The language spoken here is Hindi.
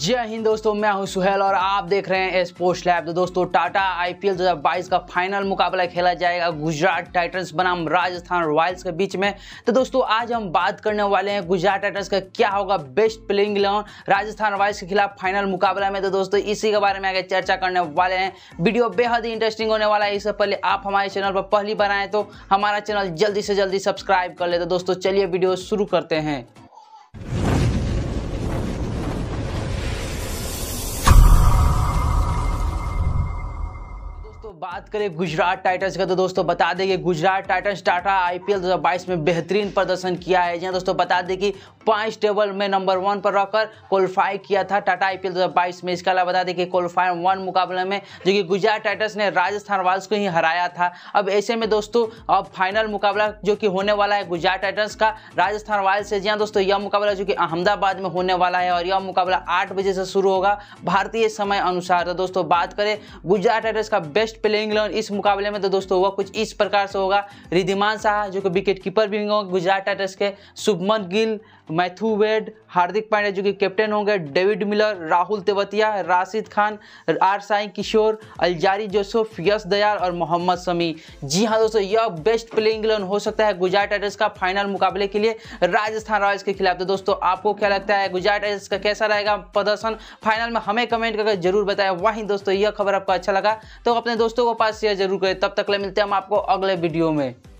जय हिंद दोस्तों मैं हूं सुहेल और आप देख रहे हैं स्पोर्ट्स लैब तो दोस्तों टाटा आईपीएल 2022 का फाइनल मुकाबला खेला जाएगा गुजरात टाइटंस बनाम राजस्थान रॉयल्स के बीच में तो दोस्तों आज हम बात करने वाले हैं गुजरात टाइटंस का क्या होगा best playing eleven Rajasthan Royals के खिलाफ फाइनल मुकाबला में तो दोस्तों इसी के बारे में आगे चर्चा करने वाले हैं वीडियो बेहद ही इंटरेस्टिंग होने वाला है इससे पहले आप हमारे चैनल पर पहली बार आए तो हमारा चैनल जल्दी से जल्दी सब्सक्राइब कर ले तो दोस्तों चलिए वीडियो शुरू करते हैं तो बात करें गुजरात टाइटंस का तो दोस्तों बता दें कि गुजरात टाइटंस टाटा आईपीएल 2022 में बेहतरीन प्रदर्शन किया है जी हाँ, दोस्तों बता दें कि पांच टेबल में नंबर वन पर रहकर क्वालिफाई किया था टाटा आईपीएल 2022 में इसके अलावा बता दें कि क्वालिफाई वन मुकाबले में जो कि गुजरात टाइटंस ने राजस्थान रॉयल्स को ही हराया था अब ऐसे में दोस्तों अब फाइनल मुकाबला जो कि होने वाला है गुजरात टाइटन्स का राजस्थान रॉयल्स से जी हाँ, दोस्तों यह मुकाबला जो कि अहमदाबाद में होने वाला है और यह मुकाबला आठ बजे से शुरू होगा भारतीय समय अनुसार तो दोस्तों बात करें गुजरात टाइटन्स का बेस्ट बेस्ट प्लेइंग इलेवन इस मुकाबले में तो दोस्तों होगा कुछ इस प्रकार से होगा रिधिमान शाह जो कि विकेट कीपर भी होंगे गुजरात टाइटर्स के शुभमन गिल मैथ्यू वेड हार्दिक पांड्या जो कि कैप्टन होंगे David Miller Rahul Tewatia Rashid Khan R Sai Kishore Alzarri Joseph Yash Dayal और मोहम्मद शमी जी हाँ दोस्तों यह बेस्ट प्लेइंग इलेवन हो सकता है गुजरात टाइटर्स का फाइनल मुकाबले के लिए राजस्थान रॉयल्स के खिलाफ तो दोस्तों आपको क्या लगता है गुजरात टाइटर्स का कैसा रहेगा प्रदर्शन फाइनल में हमें कमेंट करके जरूर बताया वहीं दोस्तों यह खबर आपको अच्छा लगा तो अपने दोस्तों दोस्तों को पास शेयर जरूर करें तब तक ले मिलते हैं हम आपको अगले वीडियो में